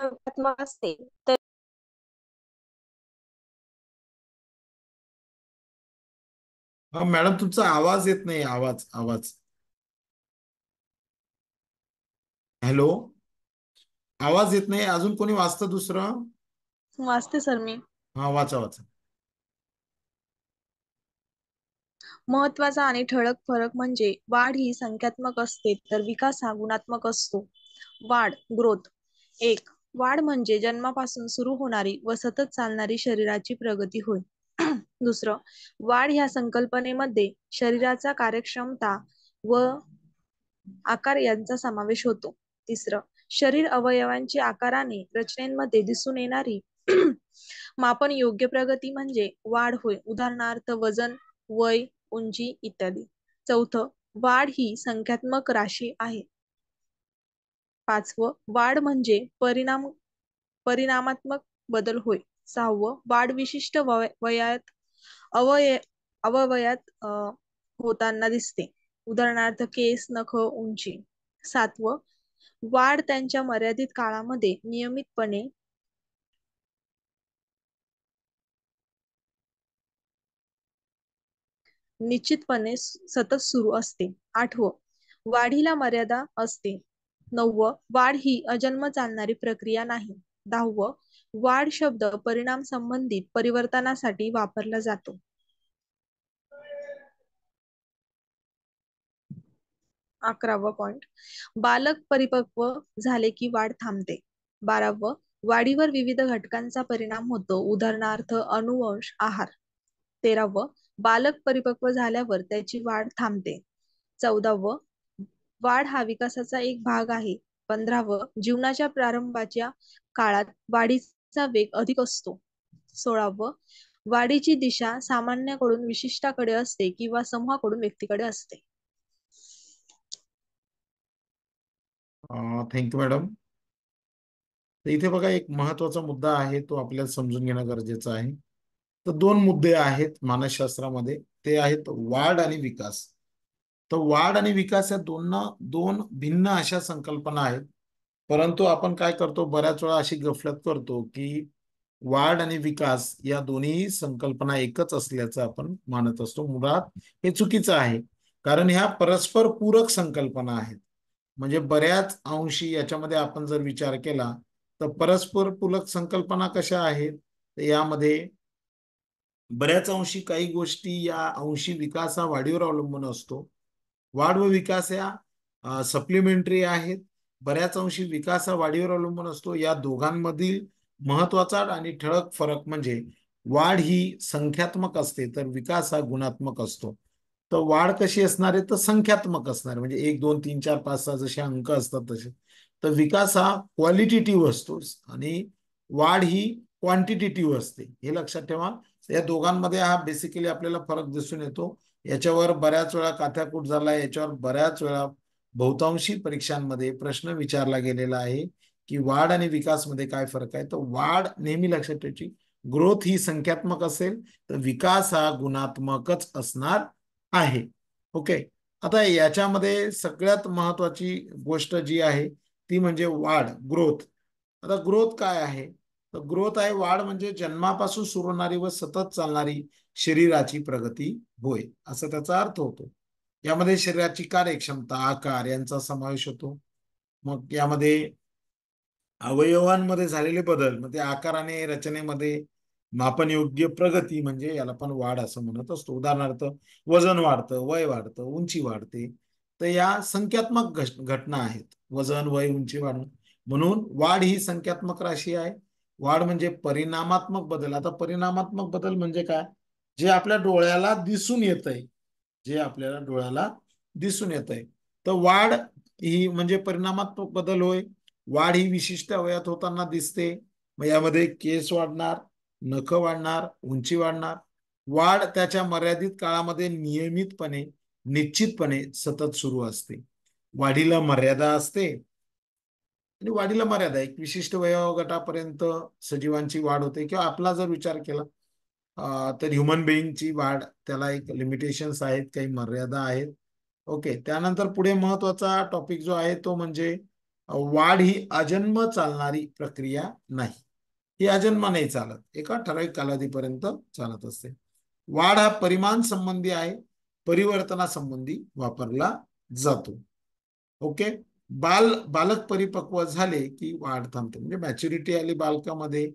संस्थात्मक असते तर मॅडम तुमचा आवाज येत नाही आवाज आवाज हॅलो आवाज येत नाही अजून कोणी वाचत दुसरं वाचते सर मी हा वाचा वाचा महत्वाचा आणि ठळक फरक म्हणजे वाढ ही संख्यात्मक असते तर विकास हा गुणात्मक असतो वाढ ग्रोथ एक वाढ म्हणजे जन्मापासून सुरू होणारी व सतत चालणारी शरीराची प्रगती होय. दुसरं वाढ या संकल्पनेमध्ये शरीराचा कार्यक्षमता व आकार यांचा समावेश होतो. तिसरं शरीर अवयवांची आकाराने रचनेमध्ये दिसून येणारी मापन योग्य प्रगती म्हणजे वाढ होय. उदाहरणार्थ वजन, वय, उंची इत्यादी. चौथ वाढ ही संख्यात्मक राशी आहे. पाचवं वाढ म्हणजे परिणाम परिणामात्मक बदल होय सहावं वाढ विशिष्ट वयात अवय अवयवात होताना दिसते उदाहरणार्थ केस नख उंची सातवं वाढ त्यांच्या मर्यादित काळामध्ये नियमितपणे निश्चितपणे सतत सुरू असते आठवं वाढीला मर्यादा असते नववं वाढ ही अजन्म चालणारी प्रक्रिया नाही दहावं वाढ शब्द परिणाम संबंधित परिवर्तनासाठी वापरला जातो अकरावं पॉइंट बालक परिपक्व झाले की वाढ थांबते बारावं वाढीवर विविध घटकांचा परिणाम होतो उदाहरणार्थ अनुवंश आहार तेरावं बालक परिपक्व झाल्यावर त्याची वाढ थांबते चौदावं वाढ हा विकासाचा एक भाग आहे व जीवनाच्या प्रारंभाच्या काळात वाढीचा वेग अधिक असतो व वाढीची दिशा सामान्याकडून विशिष्टाकडे असते किंवा समूहाकडून व्यक्तीकडे असते थँक्यू मॅडम इथे बघा एक महत्वाचा मुद्दा आहे तो आपल्याला समजून घेणं गरजेचं आहे तर दोन मुद्दे आहेत मानसशास्त्रामध्ये ते आहेत वाढ आणि विकास तर वाढ आणि विकास या दोन दोन भिन्न अशा संकल्पना आहेत परंतु आपण काय करतो बऱ्याच वेळा अशी गफलत करतो की वाढ आणि विकास या दोन्ही संकल्पना एकच असल्याचं आपण मानत असतो मुळात हे चुकीचं आहे कारण ह्या परस्पर पूरक संकल्पना आहेत म्हणजे बऱ्याच अंशी याच्यामध्ये आपण जर विचार केला तर परस्पर पूरक संकल्पना कशा आहेत तर यामध्ये बऱ्याच अंशी काही गोष्टी या अंशी विकास हा वाढीवर अवलंबून असतो वाढ व विकास या सप्लिमेंटरी आहेत बऱ्याच अंशी विकास हा वाढीवर अवलंबून असतो या दोघांमधील महत्वाचा आणि ठळक फरक म्हणजे वाढ ही संख्यात्मक असते तर विकास हा गुणात्मक असतो तर वाढ कशी असणार आहे तर संख्यात्मक असणार म्हणजे एक दोन तीन चार पाच सहा जसे अंक असतात तसे तर विकास हा क्वालिटेटिव्ह असतो आणि वाढ ही क्वांटिटेटिव्ह असते हे लक्षात ठेवा या दोघांमध्ये हा बेसिकली आपल्याला फरक दिसून येतो याच्यावर बऱ्याच वेळा काथ्याकूट झाला याच्यावर बऱ्याच वेळा बहुतांशी परीक्षांमध्ये प्रश्न विचारला गेलेला आहे की वाढ आणि विकास मध्ये काय फरक आहे तर वाढ नेहमी लक्षात ठेवायची ग्रोथ ही संख्यात्मक असेल तर विकास हा गुणात्मकच असणार आहे ओके आता याच्यामध्ये सगळ्यात महत्वाची गोष्ट जी आहे ती म्हणजे वाढ ग्रोथ आता ग्रोथ काय आहे तर ग्रोथ आहे वाढ म्हणजे जन्मापासून सुरू होणारी व सतत चालणारी शरीराची प्रगती होय असा त्याचा अर्थ होतो यामध्ये शरीराची कार्यक्षमता आकार यांचा समावेश होतो मग यामध्ये अवयवांमध्ये झालेले बदल म्हणजे आकाराने रचनेमध्ये योग्य प्रगती म्हणजे याला पण वाढ असं म्हणत असतो उदाहरणार्थ वजन वाढतं वय वाढतं उंची वाढते तर या संख्यात्मक घटना आहेत वजन वय उंची वाढ म्हणून वाढ ही संख्यात्मक राशी आहे वाढ म्हणजे परिणामात्मक बदल आता परिणामात्मक बदल म्हणजे काय जे आपल्या डोळ्याला दिसून येत आहे जे आपल्याला डोळ्याला दिसून येत आहे तर वाढ ही म्हणजे परिणामात्मक बदल होय वाढ ही विशिष्ट वयात होताना दिसते मग यामध्ये केस वाढणार नख वाढणार उंची वाढणार वाढ त्याच्या मर्यादित काळामध्ये नियमितपणे निश्चितपणे सतत सुरू असते वाढीला मर्यादा असते आणि वाढीला मर्यादा एक विशिष्ट वयोगटापर्यंत सजीवांची वाढ होते किंवा आपला जर विचार केला तर ह्युमन बिईंगची वाढ त्याला एक लिमिटेशन्स आहेत काही मर्यादा आहेत ओके त्यानंतर पुढे महत्वाचा टॉपिक जो आहे तो म्हणजे वाढ ही अजन्म चालणारी प्रक्रिया नाही ही अजन्म नाही चालत एका ठराविक कालावधीपर्यंत चालत असते वाढ हा परिमाण संबंधी आहे परिवर्तनासंबंधी वापरला जातो ओके बाल बालक परिपक्व झाले की वाढ थांबते म्हणजे मॅच्युरिटी आली बालकामध्ये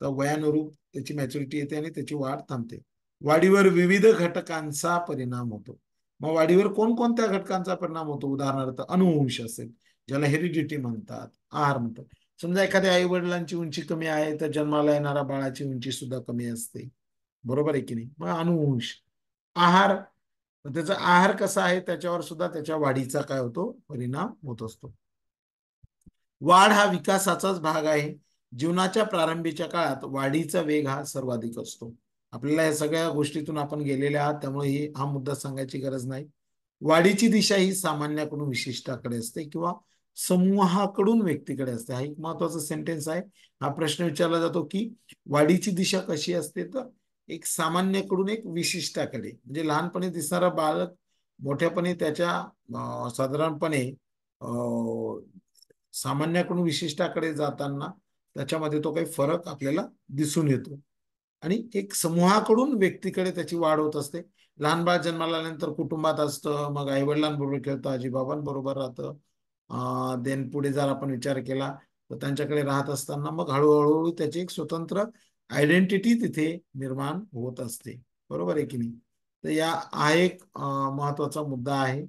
तर वयानुरूप त्याची मॅच्युरिटी येते आणि त्याची वाढ थांबते वाढीवर विविध घटकांचा परिणाम होतो मग वाढीवर कोणकोणत्या घटकांचा परिणाम होतो उदाहरणार्थ अनुवंश असेल ज्याला हेरिडिटी म्हणतात आहार म्हणतात समजा एखाद्या आई वडिलांची उंची कमी आहे तर जन्माला येणाऱ्या बाळाची उंची सुद्धा कमी असते बरोबर आहे की नाही मग अनुवंश आहार त्याचा आहार कसा आहे त्याच्यावर सुद्धा त्याच्या वाढीचा काय होतो परिणाम होत असतो वाढ हा विकासाचाच भाग आहे जीवनाच्या प्रारंभीच्या काळात वाढीचा वेग हा सर्वाधिक असतो आपल्याला या सगळ्या गोष्टीतून आपण गेलेल्या आहात त्यामुळे ही हा मुद्दा सांगायची गरज नाही वाढीची दिशा ही सामान्याकडून विशिष्टाकडे असते किंवा समूहाकडून व्यक्तीकडे असते हा एक महत्वाचा सेंटेन्स आहे हा प्रश्न विचारला जातो की वाढीची दिशा कशी असते तर एक सामान्यकडून एक विशिष्टाकडे म्हणजे लहानपणी दिसणारा बालक मोठ्यापणे त्याच्या साधारणपणे सामान्याकडून विशिष्टाकडे जाताना त्याच्यामध्ये तो काही फरक आपल्याला दिसून येतो आणि एक समूहाकडून व्यक्तीकडे त्याची वाढ होत असते लहान बाळ जन्माला आल्यानंतर कुटुंबात असतं मग आई वडिलांबरोबर खेळतं आजीबाबांबरोबर राहतं देन पुढे जर आपण विचार केला तर त्यांच्याकडे राहत असताना मग हळूहळू त्याची एक स्वतंत्र आयडेंटिटी तिथे निर्माण होत असते बरोबर आहे की नाही तर या हा एक महत्वाचा मुद्दा आहे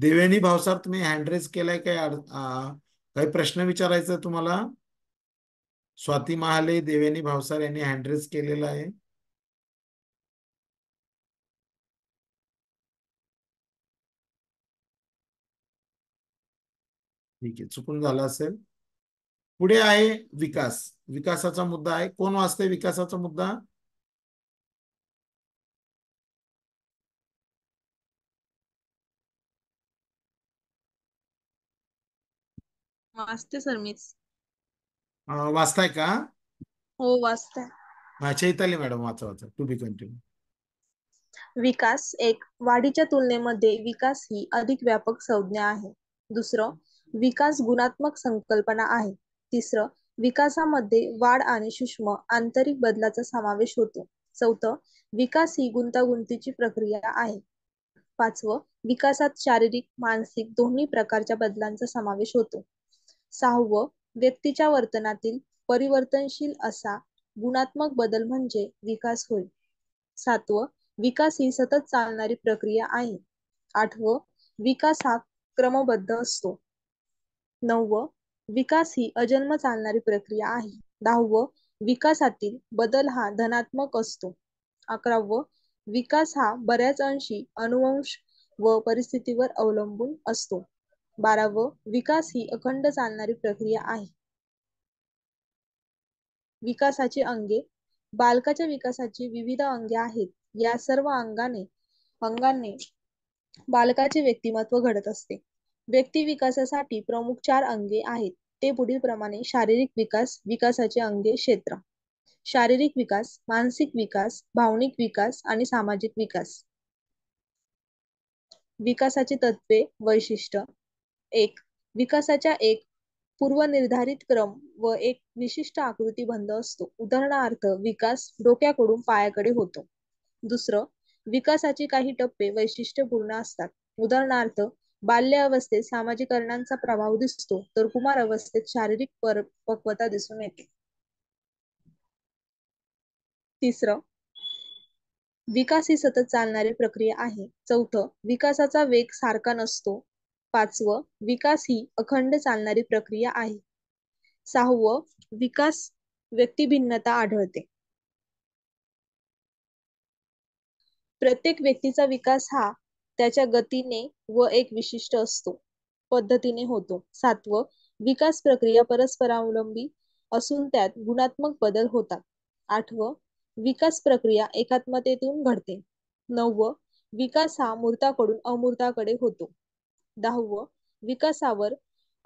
देवेणी भावसार तुम्ही हँडरेज केलाय काही काही प्रश्न विचारायचा तुम्हाला स्वाती महाले देवेनी भावसार यांनी हँडरेज केलेला आहे ठीक आहे चुकून झालं असेल पुढे आहे विकास विकासाचा मुद्दा आहे कोण वाचते विकासाचा मुद्दा वाचते सर मीच वाचताय का हो वाचताय चैताली मॅडम वाचा वाचा टू बी कंटिन्यू विकास एक वाढीच्या तुलनेमध्ये विकास ही अधिक व्यापक संज्ञा आहे दुसरं विकास गुणात्मक संकल्पना आहे तिसरं विकासामध्ये वाढ आणि सूक्ष्म आंतरिक बदलाचा समावेश होतो चौथं विकास ही गुंतागुंतीची प्रक्रिया आहे पाचवं विकासात शारीरिक मानसिक दोन्ही प्रकारच्या बदलांचा समावेश होतो सहावं व्यक्तीच्या वर्तनातील परिवर्तनशील असा गुणात्मक बदल म्हणजे विकास होय सातवं विकास ही सतत चालणारी प्रक्रिया आहे आठवं विकास हा क्रमबद्ध असतो नववं विकास ही अजन्म चालणारी प्रक्रिया आहे दहावं विकासातील बदल हा धनात्मक असतो अकरावं विकास हा बऱ्याच अंशी अनुवंश व परिस्थितीवर अवलंबून असतो बारावं विकास ही अखंड चालणारी प्रक्रिया आहे विकासाचे अंगे बालकाच्या विकासाची विविध अंगे आहेत या सर्व अंगाने अंगाने बालकाचे व्यक्तिमत्व घडत असते व्यक्ती विकासासाठी प्रमुख चार अंगे आहेत ते पुढील प्रमाणे शारीरिक विकास विकासाचे अंगे क्षेत्र शारीरिक विकास मानसिक विकास भावनिक विकास आणि सामाजिक विकास विकासाची तत्वे वैशिष्ट्य एक विकासाच्या एक पूर्वनिर्धारित क्रम व एक विशिष्ट आकृती बंद असतो उदाहरणार्थ विकास डोक्याकडून पायाकडे होतो दुसरं विकासाचे काही टप्पे वैशिष्ट्यपूर्ण असतात उदाहरणार्थ अवस्थेत सामाजिकरणांचा प्रभाव दिसतो तर कुमार अवस्थेत शारीरिक परिपक्वता दिसून येते तिसर विकास ही सतत चालणारी प्रक्रिया आहे चौथ विकासाचा वेग सारखा नसतो पाचवं विकास ही अखंड चालणारी प्रक्रिया आहे सहावं विकास व्यक्तिभिन्नता आढळते प्रत्येक व्यक्तीचा विकास हा त्याच्या गतीने व एक विशिष्ट असतो पद्धतीने होतो सातवं विकास प्रक्रिया परस्परावलंबी असून त्यात गुणात्मक बदल होतात आठवं विकास प्रक्रिया एकात्मतेतून घडते नववं विकास हा मूर्ताकडून अमूर्ताकडे होतो दहावं विकासावर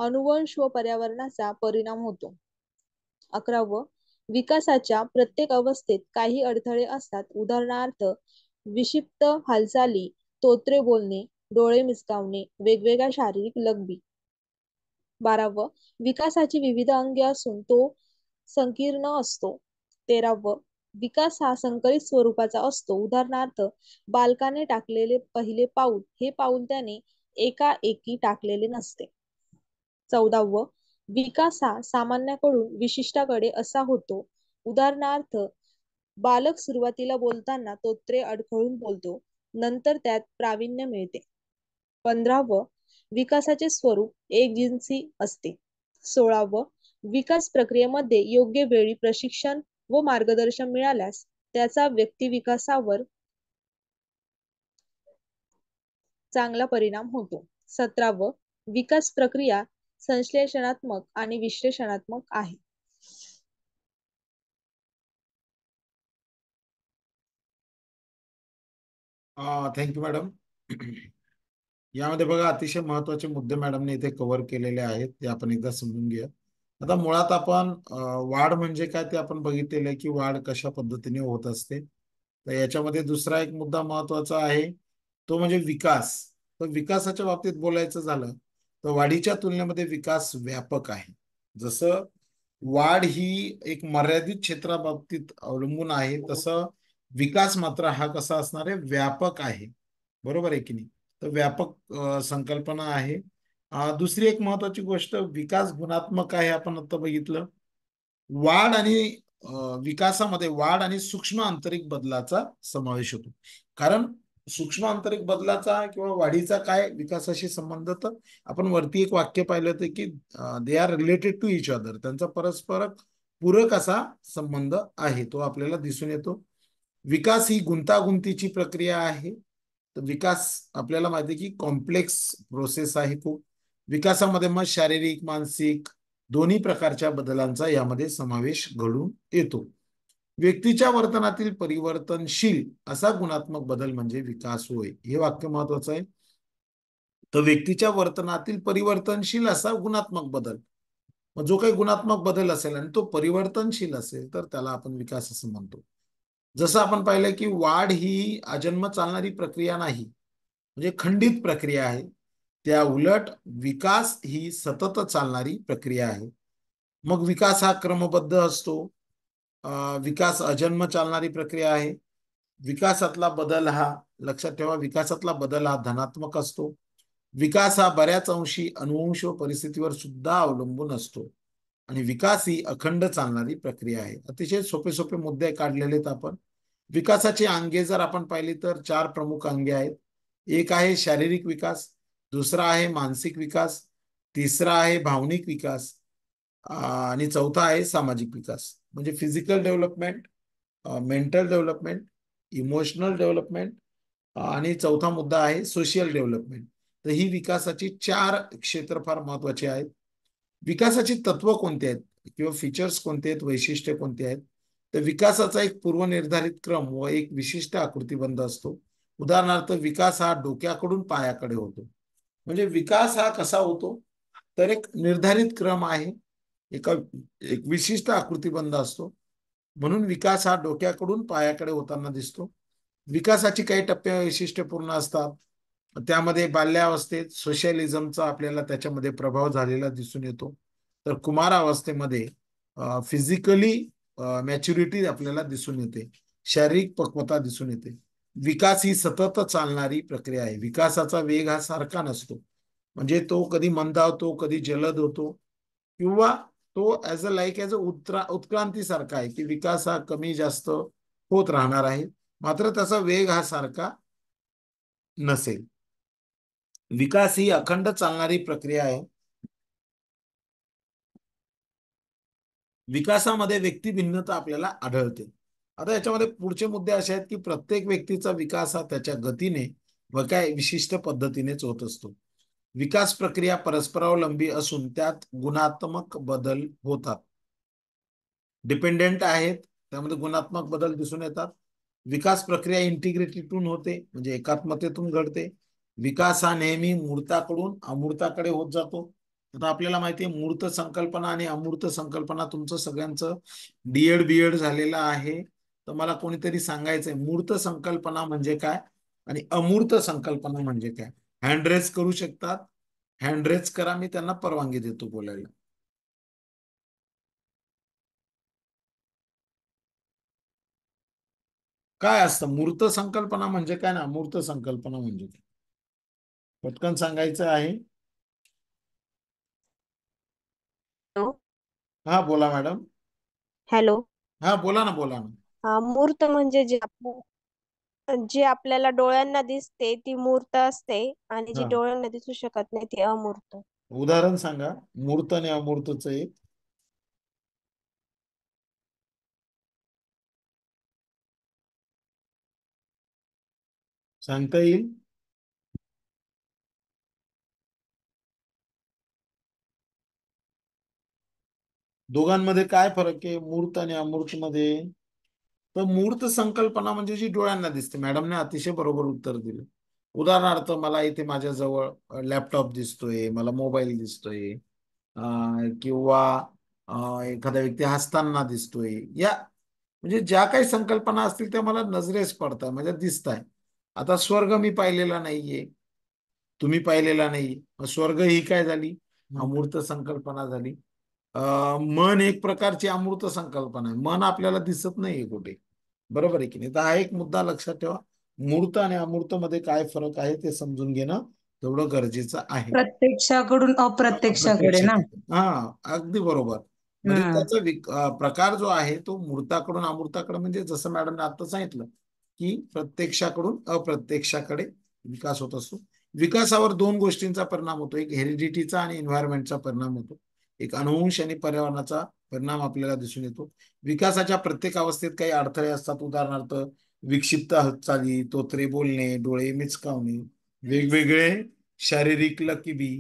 अनुवंश व पर्यावरणाचा परिणाम होतो अकरावं विकासाच्या प्रत्येक अवस्थेत काही अडथळे असतात उदाहरणार्थ विषिप्त हालचाली तोत्रे बोलणे डोळे मिसकावणे वेगवेगळ्या शारीरिक लगबी बारावं विकासाची विविध अंगे असून तो संकीर्ण असतो तेरावं विकास हा संकलित स्वरूपाचा असतो उदाहरणार्थ बालकाने टाकलेले पहिले पाऊल हे पाऊल त्याने एका एकी टाकलेले नसते चौदावं विकास हा सामान्याकडून विशिष्टाकडे असा होतो उदाहरणार्थ बालक सुरुवातीला बोलताना तोत्रे अडखळून बोलतो नंतर त्यात प्राविण्य मिळते पंधरावं विकासाचे स्वरूप एक जिन्सी असते सोळावं विकास प्रक्रियेमध्ये योग्य वेळी प्रशिक्षण व मार्गदर्शन मिळाल्यास त्याचा व्यक्ती विकासावर चांगला परिणाम होतो सतराव विकास प्रक्रिया संश्लेषणात्मक आणि विश्लेषणात्मक आहे थँक्यू मॅडम यामध्ये बघा अतिशय महत्वाचे मुद्दे मॅडमने इथे कव्हर केलेले आहेत ते आपण एकदा समजून घेऊया आता मुळात आपण वाढ म्हणजे काय ते आपण बघितलेलं आहे की वाढ कशा पद्धतीने होत असते तर याच्यामध्ये दुसरा एक मुद्दा महत्वाचा आहे तो म्हणजे विकास तर विकासाच्या बाबतीत बोलायचं झालं तर वाढीच्या तुलनेमध्ये विकास व्यापक आहे जसं वाढ ही एक मर्यादित क्षेत्राबाबतीत अवलंबून आहे तसं विकास मात्र हा कसा असणार आहे व्यापक आहे बरोबर आहे की नाही तर व्यापक संकल्पना आहे दुसरी एक महत्वाची गोष्ट विकास गुणात्मक आहे आपण आता बघितलं वाढ आणि विकासामध्ये वाढ आणि सूक्ष्म आंतरिक बदलाचा समावेश होतो कारण सूक्ष्म आंतरिक बदलाचा किंवा वाढीचा काय विकासाशी संबंध तर आपण वरती एक वाक्य पाहिलं होतं की they are related to each other त्यांचा परस्पर पूरक असा संबंध आहे तो आपल्याला दिसून येतो विकास ही गुंतागुंतीची प्रक्रिया आहे तर विकास आपल्याला माहिती की कॉम्प्लेक्स प्रोसेस आहे खूप विकासामध्ये मग शारीरिक मानसिक दोन्ही प्रकारच्या बदलांचा यामध्ये समावेश घडून येतो व्यक्तीच्या वर्तनातील परिवर्तनशील असा गुणात्मक बदल म्हणजे विकास होय हे वाक्य महत्वाचं आहे तर व्यक्तीच्या वर्तनातील परिवर्तनशील असा गुणात्मक बदल जो काही गुणात्मक बदल असेल आणि तो परिवर्तनशील असेल तर त्याला आपण विकास असं म्हणतो जसं आपण पाहिलं की वाढ ही अजन्म चालणारी प्रक्रिया नाही म्हणजे खंडित प्रक्रिया आहे त्या उलट विकास ही सतत चालणारी प्रक्रिया आहे मग विकास हा क्रमबद्ध असतो विकास अजन्म चालणारी प्रक्रिया आहे विकासातला बदल हा लक्षात ठेवा विकासातला बदल हा धनात्मक असतो विकास हा बऱ्याच अंशी अनुवंश परिस्थितीवर सुद्धा अवलंबून असतो आणि विकास ही अखंड चालणारी प्रक्रिया आहे अतिशय सोपे सोपे मुद्दे काढलेले आहेत आपण विकासाची अंगे जर आपण पाहिली तर चार प्रमुख अंगे आहेत एक आहे शारीरिक विकास दुसरा आहे मानसिक विकास तिसरा आहे भावनिक विकास आणि चौथा आहे सामाजिक विकास म्हणजे physical development mental development emotional development आणि चौथा मुद्दा आहे सोशल डेव्हलपमेंट तर ही विकासाची चार क्षेत्र फार महत्वाची आहेत विकासाची तत्व कोणती आहेत किंवा फीचर्स कोणते आहेत वैशिष्ट्य कोणते आहेत तर विकासाचा एक पूर्वनिर्धारित क्रम व एक विशिष्ट आकृतीबंध असतो उदाहरणार्थ विकास हा डोक्याकडून पायाकडे होतो म्हणजे विकास हा कसा होतो तर एक निर्धारित क्रम आहे एका एक विशिष्ट आकृतीबंध असतो म्हणून विकास हा डोक्याकडून पायाकडे होताना दिसतो विकासाची काही टप्पे वैशिष्ट्यपूर्ण असतात त्यामध्ये बाल्यावस्थेत सोशलिझमचा आपल्याला त्याच्यामध्ये प्रभाव झालेला दिसून येतो तर कुमारावस्थेमध्ये फिजिकली मॅच्युरिटी आपल्याला दिसून येते शारीरिक पक्वता दिसून येते विकास ही सतत चालणारी प्रक्रिया आहे विकासाचा वेग हा सारखा नसतो म्हणजे तो कधी मंदावतो कधी जलद होतो किंवा तो as a like as a उत्क्रांती सारखा आहे की विकास हा कमी जास्त होत राहणार आहे मात्र त्याचा वेग हा सारखा नसेल विकास ही अखंड चालणारी प्रक्रिया आहे विकासामध्ये व्यक्ती भिन्नता आपल्याला आढळते आता याच्यामध्ये पुढचे मुद्दे असे आहेत की प्रत्येक व्यक्तीचा विकास हा त्याच्या गतीने व काय विशिष्ट पद्धतीनेच होत असतो विकास प्रक्रिया परस्परावलंबी असून त्यात गुणात्मक बदल होतात डिपेंडेंट आहेत त्यामध्ये गुणात्मक बदल दिसून येतात विकास प्रक्रिया इंटिग्रिटीतून होते म्हणजे एकात्मतेतून घडते विकास हा नेहमी मूर्ताकडून अमूर्ताकडे होत जातो आता आपल्याला माहिती आहे मूर्त संकल्पना आणि अमूर्त संकल्पना तुमचं सगळ्यांचं डीएड बीएड झालेलं आहे तर मला कोणीतरी सांगायचंय मूर्त संकल्पना म्हणजे काय आणि अमूर्त संकल्पना म्हणजे काय हँडरेज करू शकतात हँडरेज करा मी त्यांना परवानगी देतो बोलायला काय असतं मूर्त संकल्पना म्हणजे काय ना अमूर्त संकल्पना म्हणजे काय पटकन सांगायचं आहे हा बोला मॅडम हॅलो हा बोला ना बोला ना मूर्त म्हणजे जे जे आपल्याला डोळ्यांना दिसते ती मूर्त असते आणि जी डोळ्यांना दिसू शकत नाही ती अमूर्त उदाहरण सांगा मूर्त आणि अमूर्तच एक सांगता येईल दोघांमध्ये काय फरक आहे मूर्त आणि अमूर्त मध्ये तर मूर्त संकल्पना म्हणजे जी डोळ्यांना दिसते मॅडमने अतिशय बरोबर उत्तर दिलं उदाहरणार्थ मला इथे माझ्या जवळ लॅपटॉप दिसतोय मला मोबाईल दिसतोय किंवा एखादा व्यक्ती हसताना दिसतोय या म्हणजे ज्या काही संकल्पना असतील त्या मला नजरेस पडतात म्हणजे दिसत आहे आता स्वर्ग मी पाहिलेला नाहीये तुम्ही पाहिलेला नाहीये स्वर्ग ही काय झाली अमूर्त संकल्पना झाली मन एक प्रकारची अमृत संकल्पना आहे मन आपल्याला दिसत नाहीये कुठे बरोबर आहे की नाही तर हा एक मुद्दा लक्षात ठेवा मूर्त आणि अमूर्त मध्ये काय फरक आहे ते समजून घेणं तेवढं गरजेचं आहे प्रत्यक्षाकडून अप्रत्यक्षाकडे ना हा अगदी बरोबर म्हणजे त्याचा प्रकार जो आहे तो मूर्ताकडून अमूर्ताकडे म्हणजे जसं मॅडमने आता सांगितलं की प्रत्यक्षाकडून अप्रत्यक्षाकडे विकास होत असतो विकासावर दोन गोष्टींचा परिणाम होतो एक हेरिडिटीचा आणि एन्व्हायरमेंटचा परिणाम होतो एक अनुवंश आणि पर्यावरणाचा परिणाम आपल्याला दिसून येतो विकासाच्या प्रत्येक अवस्थेत काही अडथळे असतात उदाहरणार्थ विक्षिप्त हालचाली तोत्रे बोलणे डोळे मिचकावणे वेगवेगळे शारीरिक लकीबी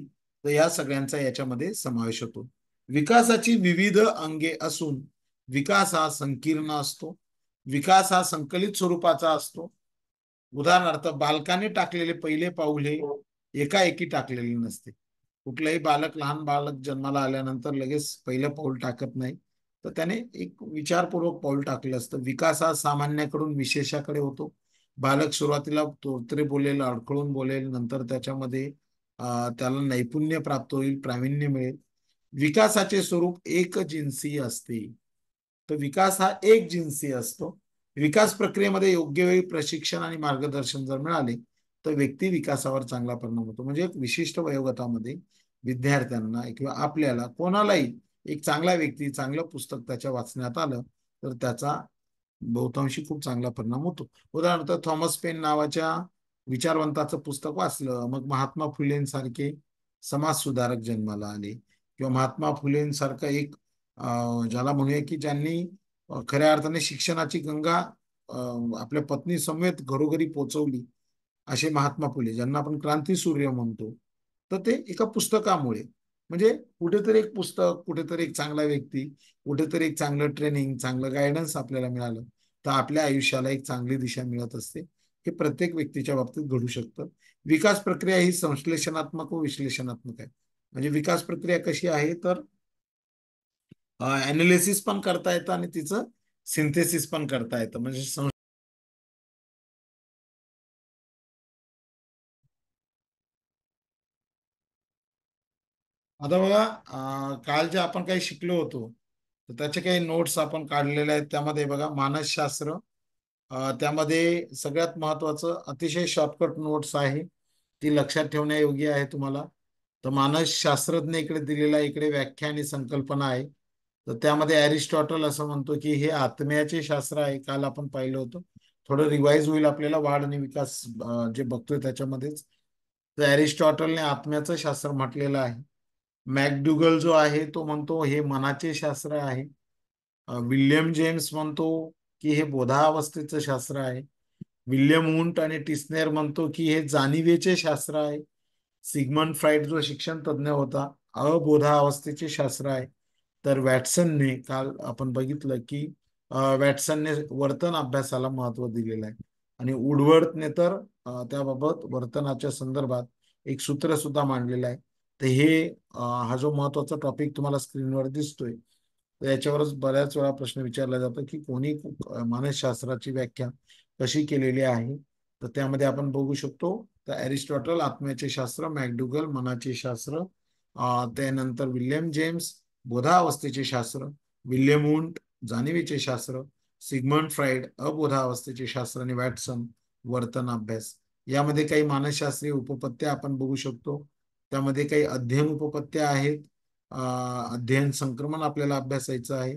तर या सगळ्यांचा याच्यामध्ये समावेश होतो विकासाची विविध अंगे असून विकास हा संकीर्ण असतो विकास हा संकलित स्वरूपाचा असतो उदाहरणार्थ बालकाने टाकलेले पहिले पाऊल हे एकाएकी टाकलेले नसते कुठलाही बालक लहान बालक जन्माला आल्यानंतर लगेच पहिलं पाऊल टाकत नाही तर त्याने एक विचारपूर्वक पाऊल टाकलं असतं विकास हा सामान्याकडून विशेषाकडे होतो बालक सुरुवातीला तोत्रे बोलेल अडखळून बोलेल नंतर त्याच्यामध्ये त्याला नैपुण्य प्राप्त होईल प्रावीण्य मिळेल विकासाचे स्वरूप एक जिन्सी असते तर विकास हा एक जिन्सी असतो विकास प्रक्रियेमध्ये योग्य वेळी प्रशिक्षण आणि मार्गदर्शन जर मिळाले तर व्यक्ती विकासावर चांगला परिणाम होतो म्हणजे एक विशिष्ट वयोगटामध्ये विद्यार्थ्यांना किंवा आपल्याला कोणालाही एक चांगला व्यक्ती चांगलं पुस्तक त्याच्या वाचण्यात आलं तर त्याचा बहुतांशी खूप चांगला परिणाम होतो उदाहरणार्थ थॉमस पेन नावाच्या विचारवंताचं पुस्तक वाचलं मग महात्मा फुलेंसारखे समाजसुधारक जन्माला आले किंवा महात्मा फुलेंसारखं एक ज्याला म्हणूया की ज्यांनी खऱ्या अर्थाने शिक्षणाची गंगा आपल्या पत्नी समेत घरोघरी पोचवली असे महात्मा फुले ज्यांना आपण क्रांती सूर्य म्हणतो तर ते एका पुस्तकामुळे म्हणजे कुठेतरी एक पुस्तक कुठेतरी एक चांगला व्यक्ती कुठेतरी एक चांगलं ट्रेनिंग चांगलं गायडन्स आपल्याला मिळालं तर आपल्या आयुष्याला एक चांगली दिशा मिळत असते हे प्रत्येक व्यक्तीच्या बाबतीत घडू शकतं विकास प्रक्रिया ही संश्लेषणात्मक व विश्लेषणात्मक आहे म्हणजे विकास प्रक्रिया कशी आहे तर अनालिसिस पण करता येतं आणि तिचं सिंथेसिस पण करता येतं म्हणजे आता बघा काल जे आपण काही शिकलो होतो तर त्याचे काही नोट्स आपण काढलेले आहेत त्यामध्ये बघा मानसशास्त्र त्यामध्ये सगळ्यात महत्वाचं अतिशय शॉर्टकट नोट्स आहे ती लक्षात योग्य आहे तुम्हाला तर मानसशास्त्रज्ञ इकडे दिलेला इकडे व्याख्या आणि संकल्पना आहे तर त्यामध्ये अरिस्टॉटल असं म्हणतो की हे आत्म्याचे शास्त्र आहे काल आपण पाहिलं होतं थोडं रिवाईज होईल आपल्याला वाढ आणि विकास जे बघतोय त्याच्यामध्येच तर अरिस्टॉटलने आत्म्याचं शास्त्र म्हटलेलं आहे मॅकडुगल जो आहे तो म्हणतो हे मनाचे शास्त्र आहे विल्यम जेम्स म्हणतो की हे बोधावस्थेचं शास्त्र आहे विल्यम उंट आणि टिस्नेर म्हणतो की हे जाणीवेचे शास्त्र आहे सिगमन फ्राईड जो शिक्षण तज्ज्ञ होता अबोधावस्थेचे शास्त्र आहे तर वॅटसनने काल आपण बघितलं की वॅटसनने वर्तन अभ्यासाला महत्व दिलेलं आहे आणि उडवर्थने तर त्याबाबत वर्तनाच्या संदर्भात एक सूत्र सुद्धा मांडलेलं आहे तर हे हा जो महत्वाचा टॉपिक तुम्हाला स्क्रीनवर दिसतोय याच्यावरच बऱ्याच वेळा प्रश्न विचारला जातो की कोणी मानसशास्त्राची व्याख्या कशी केलेली आहे तर त्यामध्ये आपण बघू शकतो तर अरिस्टॉटल आत्म्याचे शास्त्र मॅकडुगल मनाचे शास्त्र त्यानंतर विल्यम जेम्स बोधावस्थेचे शास्त्र विल्यम उंट जाणीवेचे शास्त्र सिगमंड फ्राईड अबोधावस्थेचे शास्त्र आणि वॅटसन वर्तन अभ्यास यामध्ये काही मानसशास्त्रीय उपपत्त्या आपण बघू शकतो त्यामध्ये काही अध्ययन उपपत्त्या आहेत अध्ययन संक्रमण आपल्याला अभ्यासायचं आहे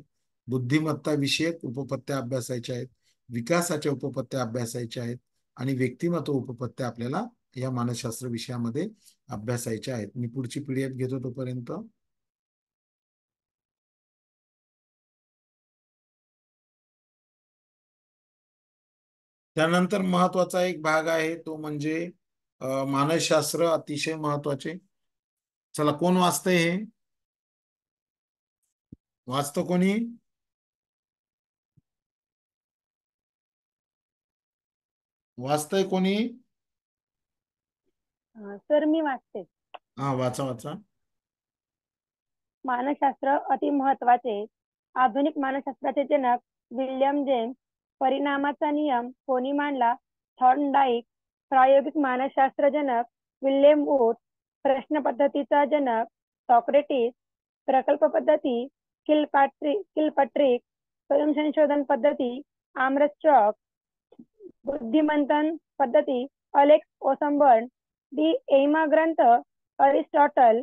बुद्धिमत्ता विषयक उपपत्त्या अभ्यासायच्या आहेत विकासाच्या उपपत्त्या अभ्यासायच्या आहेत आणि व्यक्तिमत्व उपपत्त्या आपल्याला या मानसशास्त्र विषयामध्ये अभ्यासायच्या आहेत मी पुढची पिढी घेतो तोपर्यंत त्यानंतर महत्वाचा एक भाग आहे तो म्हणजे मानसशास्त्र अतिशय महत्वाचे चला कोण वाचतंय हे वाचत कोणी वाचतय कोणी सर मी वाचते हा वाचा वाचा मानसशास्त्र अति महत्वाचे आधुनिक मानसशास्त्राचे जनक विल्यम जेम्स परिणामाचा नियम कोणी मांडला डाईक प्रायोगिक जनक विल्यम ओट प्रश्न पद्धतीचा जनक सॉक्रेटिस प्रकल्प पद्धती किल किलपट्रिक स्वयं संशोधन पद्धती आमरस चॉक बुद्धिमंथन पद्धती अलेक्स ओसंबर्न डी एमा ग्रंथ अरिस्टॉटल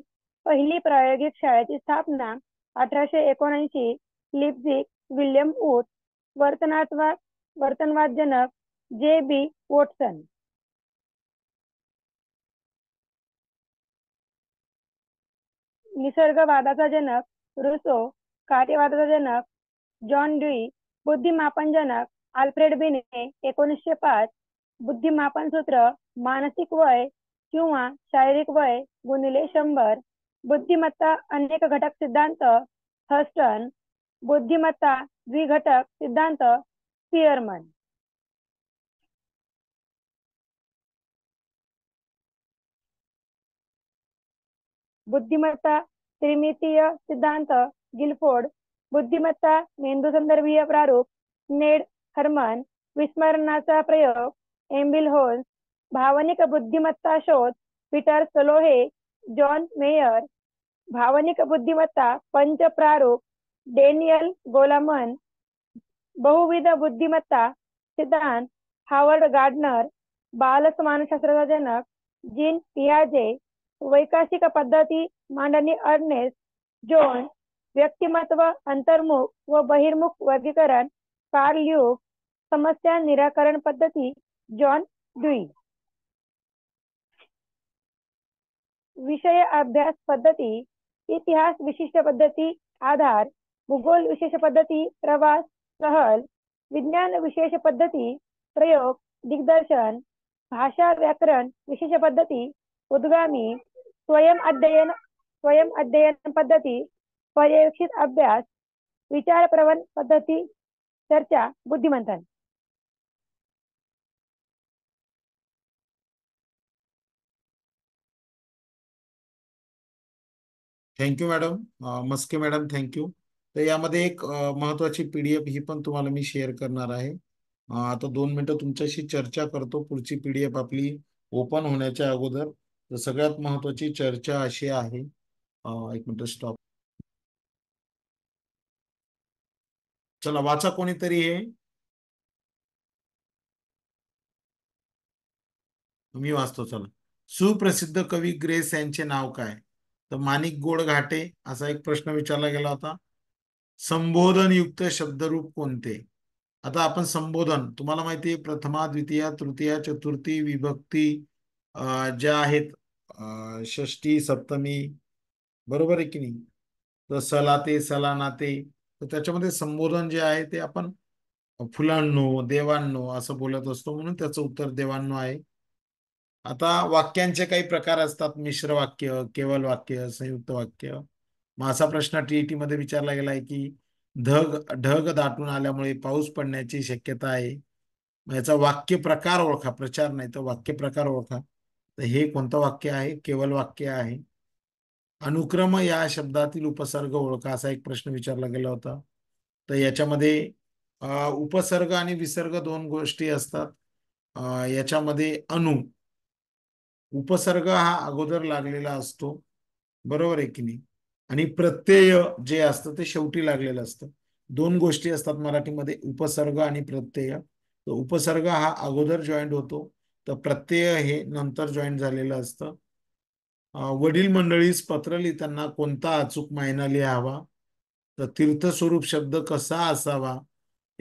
पहिली प्रायोगिक शाळेची स्थापना अठराशे एकोणऐंशी लिप्झिक विल्यम ऊट वर्तनात्मक जनक जे बी वोटसन निसर्गवादाचा जनक रुसो कार्यवादाचा जनक जॉन ड्युई बुद्धिमापन जनक आल्फ्रेड बिने एकोणीसशे पाच बुद्धिमापन सूत्र मानसिक वय किंवा शारीरिक वय गुणिले शंभर बुद्धिमत्ता अनेक घटक सिद्धांत हस्टन बुद्धिमत्ता द्विघटक सिद्धांत स्पियरमन बुद्धिमत्ता त्रिमितीय सिद्धांत गिलफोर्ड बुद्धिमत्ता मेंदू संदर्भीय प्रारूप नेड हरमन विस्मरणाचा प्रयोग एम्बिल होन्स भावनिक बुद्धिमत्ता शोध पीटर सलोहे जॉन मेयर भावनिक बुद्धिमत्ता पंच प्रारूप डेनियल गोलामन बहुविध बुद्धिमत्ता सिद्धांत हावर्ड गार्डनर बालसमानशास्त्राचा जनक जीन पियाजे वैकाशिक पद्धती मांडणी अर्नेस जॉन व्यक्तिमत्व अंतर्मुख व बहिर्मुख वर्गीकरण कार्ल समस्या निराकरण पद्धती जॉन डुई विषय अभ्यास पद्धती इतिहास विशिष्ट पद्धती आधार भूगोल विशेष पद्धती प्रवास सहल विज्ञान विशेष पद्धती प्रयोग दिग्दर्शन भाषा व्याकरण विशेष पद्धती उद्गामी स्वयं अध्ययन स्वयं अध्ययन पद्धती पर्यवेक्षित अभ्यास विचार प्रवण पद्धती चर्चा बुद्धिमंथन thank you madam Maske madam thank you तर यामध्ये एक uh, महत्वाची पीडीएफ ही पण तुम्हाला मी शेअर करणार आहे uh, आता दोन मिनिटं तुमच्याशी चर्चा करतो पुढची पीडीएफ आपली ओपन होण्याच्या अगोदर तर सगळ्यात महत्वाची चर्चा अशी आहे एक मिनिट स्टॉप चला वाचा कोणीतरी हे मी वाचतो चला सुप्रसिद्ध कवी ग्रेस यांचे नाव काय तर माणिक गोड घाटे असा एक प्रश्न विचारला गेला होता संबोधन युक्त शब्दरूप कोणते आता आपण संबोधन तुम्हाला माहिती प्रथमा द्वितीया तृतीया चतुर्थी विभक्ती ज्या आहेत षष्टी सप्तमी बरोबर आहे की नाही तर सलाते सलानाते तर त्याच्यामध्ये संबोधन जे आहे ते आपण फुलांनो देवांनो असं बोलत असतो म्हणून त्याचं उत्तर देवांनो आहे आता वाक्यांचे काही प्रकार असतात मिश्र वाक्य केवल वाक्य संयुक्त वाक्य मग असा प्रश्न टीईटी मध्ये विचारला गेला आहे की ढग ढग दाटून आल्यामुळे पाऊस पडण्याची शक्यता आहे याचा वाक्य प्रकार ओळखा प्रचार नाही तर वाक्य प्रकार ओळखा तर हे कोणतं वाक्य आहे केवल वाक्य आहे अनुक्रम या शब्दातील उपसर्ग ओळखा असा एक प्रश्न विचारला गेला होता तर याच्यामध्ये उपसर्ग आणि विसर्ग दोन गोष्टी असतात याच्यामध्ये अनु उपसर्ग हा अगोदर लागलेला असतो बरोबर आहे की नाही आणि प्रत्यय जे असतं ते शेवटी लागलेलं असतं दोन गोष्टी असतात मराठीमध्ये उपसर्ग आणि प्रत्यय तर उपसर्ग हा अगोदर जॉईंट होतो तर प्रत्यय हे नंतर जॉईन झालेलं असतं वडील मंडळीस पत्र लिहिताना कोणता अचूक मायना लिहावा तर तीर्थस्वरूप शब्द कसा असावा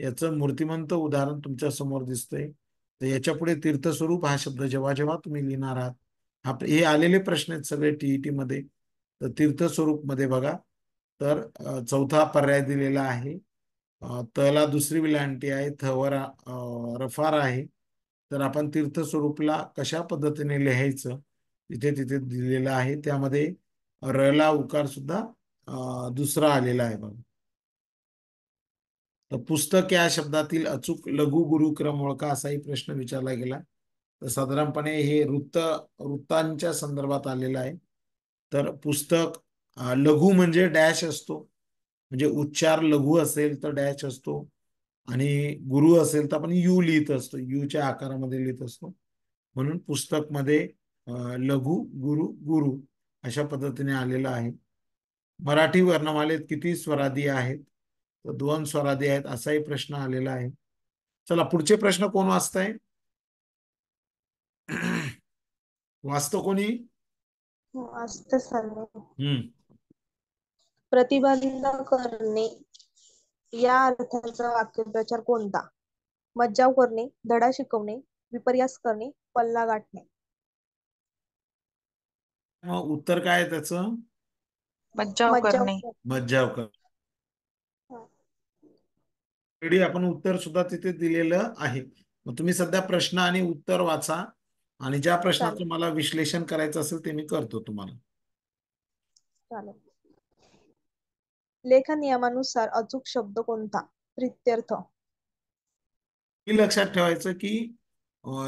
याचं मूर्तिमंत उदाहरण तुमच्या समोर दिसतंय तर याच्या पुढे तीर्थस्वरूप हा शब्द जेव्हा जेव्हा तुम्ही लिहिणार आहात हा हे आलेले प्रश्न आहेत सगळे टीईटी मध्ये तर तीर्थस्वरूप मध्ये बघा तर चौथा पर्याय दिलेला आहे तला दुसरी विलांटी आहे थवर रफार आहे तर आपण तीर्थस्वरूपला कशा पद्धतीने लिहायचं जिथे तिथे दिलेलं आहे त्यामध्ये रला उकार सुद्धा दुसरा आलेला आहे बघा तर पुस्तक या शब्दातील अचूक लघु गुरुक्रम ओळखा असाही प्रश्न विचारला गेला तर साधारणपणे हे वृत्त वृत्तांच्या संदर्भात आलेलं आहे तर पुस्तक लघु म्हणजे डॅश असतो म्हणजे उच्चार लघु असेल तर डॅश असतो आणि गुरु असेल तर आपण यू लिहित असतो यूच्या आकारामध्ये लिहित असतो म्हणून पुस्तक मध्ये लघु गुरु गुरु अशा पद्धतीने आलेला आहे मराठी वर्णमालेत किती स्वरादी आहेत तर दोन स्वरादी आहेत असाही प्रश्न आलेला आहे चला पुढचे प्रश्न कोण वाचताय वाचतो कोणी हम्म प्रतिबंध करणे या अर्थाचा वाक्यप्रचार कोणता मज्जाव करणे धडा शिकवणे विपर्यास करणे पल्ला गाठणे उत्तर काय आहे मज्जाव करणे मज्जाव करणे आपण उत्तर सुद्धा तिथे दिलेलं आहे मग तुम्ही सध्या प्रश्न आणि उत्तर वाचा आणि ज्या प्रश्नाचं मला विश्लेषण करायचं असेल ते मी करतो तुम्हाला चालेल लेखन नियमानुसार अचूक शब्द कोणता प्रित्यर्थ लक्षात ठेवायचं की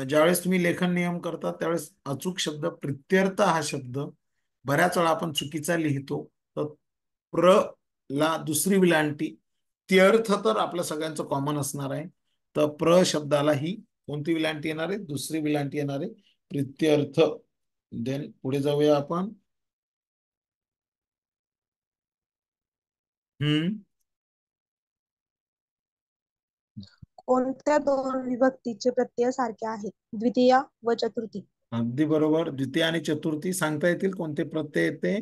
ज्यावेळेस तुम्ही लेखन नियम करता त्यावेळेस अचूक शब्द प्रित्यर्थ हा शब्द बऱ्याच वेळा आपण चुकीचा लिहितो तर प्र ला दुसरी विलांटी त्यर्थ तर आपल्या सगळ्यांचं कॉमन असणार आहे तर प्र शब्दाला ही कोणती विलांटी येणार आहे दुसरी विलांटी येणार आहे प्रित्यर्थ देन पुढे जाऊया आपण हम्म कोणत्या दोन विभक्तीचे प्रत्यय सारखे आहेत द्वितीय व चतुर्थी अगदी बरोबर द्वितीय आणि चतुर्थी सांगता येतील कोणते प्रत्यय येते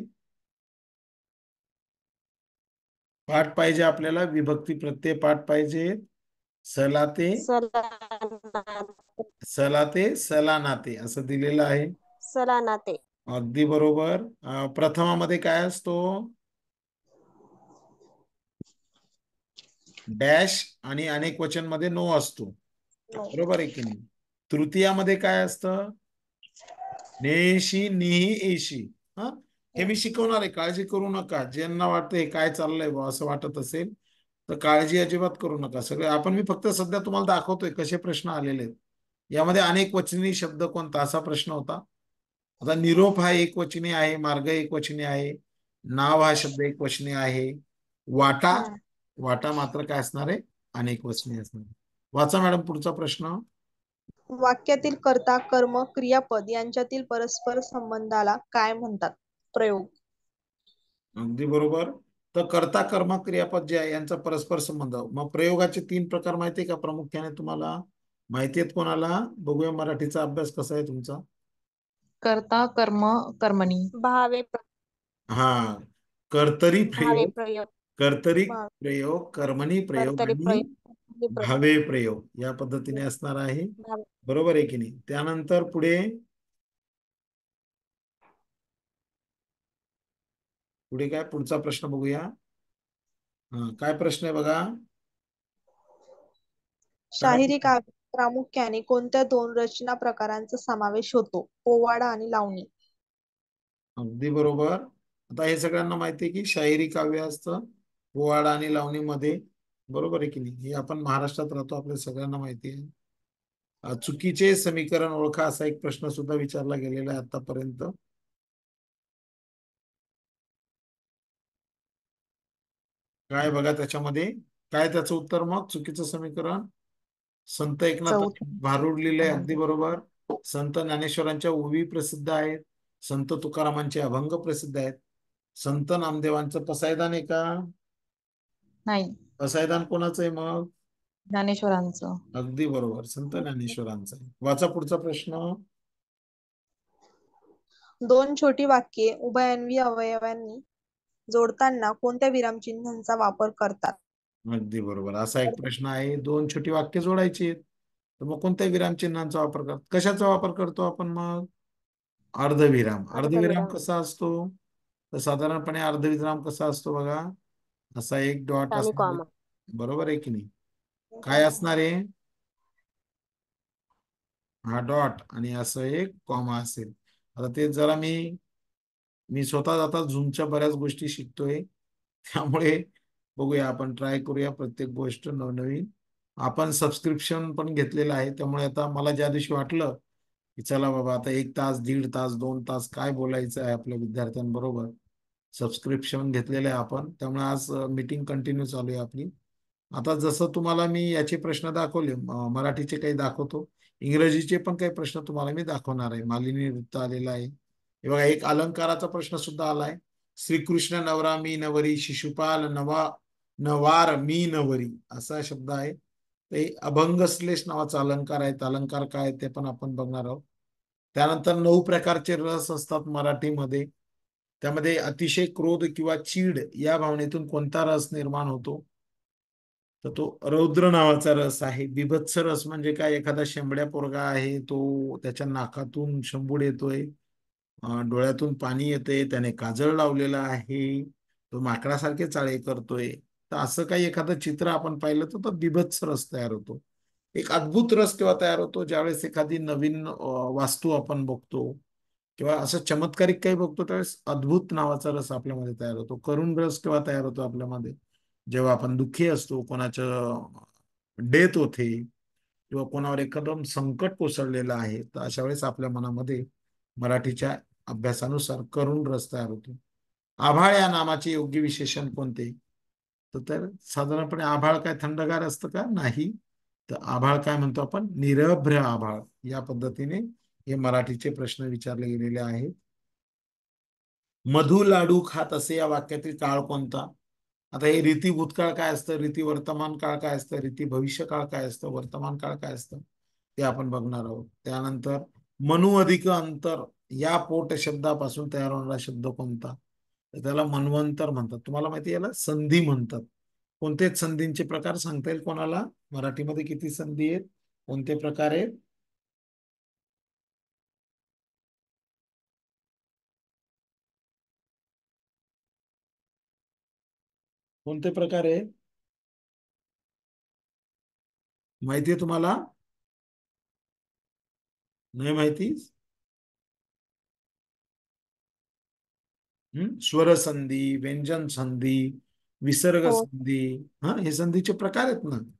पाठ पाहिजे आपल्याला विभक्ती प्रत्यय पाठ पाहिजे सलाते सलाते सलानाते असं दिलेलं आहे सलानाते अगदी बरोबर प्रथमामध्ये काय असतो डॅश आणि अनेक वचन मध्ये नो असतो हो. बरोबर आहे की नाही तृतीयामध्ये काय असतं नेशी निही एशी हा हे मी शिकवणार आहे काळजी करू नका ज्यांना वाटतं हे काय चाललंय असं वाटत असेल तर काळजी अजिबात करू नका सगळे आपण मी फक्त सध्या तुम्हाला दाखवतोय कसे प्रश्न आलेले आहेत यामध्ये अनेक वचनी शब्द कोणता असा प्रश्न होता आता निरोप हा एक वचनी आहे मार्ग एक वचनी आहे नाव हा शब्द एक वचनी आहे वाटा वाटा मात्र काय असणार आहे अनेक वचने असणार वाचा मॅडम पुढचा प्रश्न वाक्यातील कर्ता कर्म क्रियापद यांच्यातील परस्पर संबंधाला काय म्हणतात प्रयोग अगदी बरोबर तर कर्ता कर्म क्रियापद जे आहे यांचा परस्पर संबंध मग प्रयोगाचे तीन प्रकार माहिती का प्रामुख्याने तुम्हाला माहिती आहेत कोणाला बघूया मराठीचा अभ्यास कसा आहे तुमचा कर्ता कर्म कर्मणी भावे हा कर्तरी प्रयोग कर्तरी प्रयोग कर्मणी प्रयोग भावे प्रयोग या पद्धतीने असणार आहे बरोबर आहे की नाही त्यानंतर पुढे पुढे काय पुढचा प्रश्न बघूया काय प्रश्न आहे बघा शाहिरी काव्य प्रामुख्याने कोणत्या दोन रचना प्रकारांचा समावेश होतो पोवाडा आणि लावणी अगदी बरोबर आता हे सगळ्यांना माहिती आहे की शाहिरी काव्य असतं पोवाडा आणि लावणीमध्ये बरोबर आहे की नाही हे आपण महाराष्ट्रात राहतो आपल्या सगळ्यांना माहिती आहे चुकीचे समीकरण ओळखा असा एक प्रश्न सुद्धा विचारला गेलेला आहे आतापर्यंत काय बघा त्याच्यामध्ये काय त्याचं उत्तर मग चुकीचं समीकरण संत एकनाथ भारुडलेलं आहे अगदी बरोबर संत ज्ञानेश्वरांच्या उभी प्रसिद्ध आहेत संत तुकारामांचे अभंग प्रसिद्ध आहेत संत नामदेवांचं पसायदान आहे का नाही कसायदान कोणाचं आहे मग ज्ञानेश्वरांचं अगदी बरोबर संत ज्ञानेश्वरांचं वाचा पुढचा प्रश्न दोन छोटी वाक्ये उभयान्वी अवयवांनी जोडताना कोणत्या विरामचिन्हांचा वापर करतात अगदी बरोबर असा एक प्रश्न आहे दोन छोटी वाक्य जोडायची तर मग कोणत्या विरामचिन्हांचा वापर करतात कशाचा वापर करतो आपण मग अर्धविराम अर्धविराम अर्धविराम. कसा असतो तर साधारणपणे अर्धविराम कसा असतो बघा असा एक डॉट असणार बरोबर आहे की नाही काय असणार आहे हा डॉट आणि असं एक कॉमा असेल आता ते जरा मी मी स्वतः आता झूमच्या बऱ्याच गोष्टी शिकतोय त्यामुळे बघूया आपण ट्राय करूया प्रत्येक गोष्ट नवनवीन आपण सबस्क्रिप्शन पण घेतलेलं आहे त्यामुळे आता मला ज्या दिवशी वाटलं की चला बाबा आता एक तास दीड तास दोन तास काय बोलायचं आहे आपल्या विद्यार्थ्यांबरोबर सबस्क्रिप्शन आहे आपण त्यामुळे आज मीटिंग कंटिन्यू चालू आहे आपली आता जसं तुम्हाला मी याचे प्रश्न दाखवले मराठीचे काही दाखवतो इंग्रजीचे पण काही प्रश्न तुम्हाला मी दाखवणार आहे मालिनी वृत्त आलेला आहे हे बघा एक अलंकाराचा प्रश्न सुद्धा आलाय श्रीकृष्ण नवरा मी नवरी शिशुपाल नवा नवार मी नवरी असा शब्द आहे ते अभंग श्लेष नावाचा अलंकार आहे अलंकार काय ते पण आपण बघणार आहोत त्यानंतर नऊ प्रकारचे रस असतात मराठीमध्ये त्यामध्ये अतिशय क्रोध किंवा चीड या भावनेतून कोणता रस निर्माण होतो तर तो रौद्र नावाचा रस आहे बिभत्स रस म्हणजे काय एखादा शेंबड्या पोरगा आहे तो त्याच्या नाकातून शंभूड येतोय डोळ्यातून पाणी येते त्याने काजळ लावलेला आहे तो माकडासारखे चाळे करतोय तर असं काही एखादं चित्र आपण पाहिलं तर तो बिभत्स रस तयार होतो एक अद्भुत रस तेव्हा तयार होतो ज्यावेळेस एखादी नवीन वास्तू आपण बघतो किंवा असं चमत्कारिक काही बघतो त्यावेळेस अद्भुत नावाचा रस आपल्यामध्ये तयार होतो करुण रस केव्हा तयार होतो आपल्यामध्ये जेव्हा आपण दुःखी असतो कोणाचं डेथ होते किंवा कोणावर एकदम संकट कोसळलेलं आहे तर अशा वेळेस आपल्या मनामध्ये मराठीच्या अभ्यासानुसार करुण रस तयार होतो आभाळ या नामाचे योग्य विशेषण कोणते तर साधारणपणे आभाळ काय थंडगार असतं का नाही तर आभाळ काय म्हणतो आपण निरभ्र आभाळ या पद्धतीने हे मराठीचे प्रश्न विचारले गेलेले आहेत मधु लाडू खात असे या वाक्यातील काळ कोणता आता हे रीती भूतकाळ काय असतं रीती वर्तमान काळ काय असतं रीती भविष्य काळ काय असतं वर्तमान काळ काय असतं ते आपण बघणार आहोत त्यानंतर मनु अधिक अंतर या पोट शब्दापासून तयार होणारा शब्द कोणता त्याला मनवंतर म्हणतात तुम्हाला माहिती याला संधी म्हणतात कोणतेच संधींचे प्रकार सांगता येईल कोणाला मराठीमध्ये किती संधी आहेत कोणते प्रकार आहेत कोणते प्रकार आहे माहिती आहे तुम्हाला नाही माहिती स्वर संधी व्यंजन संधी विसर्ग हो. संधी हा हे संधीचे प्रकार आहेत ना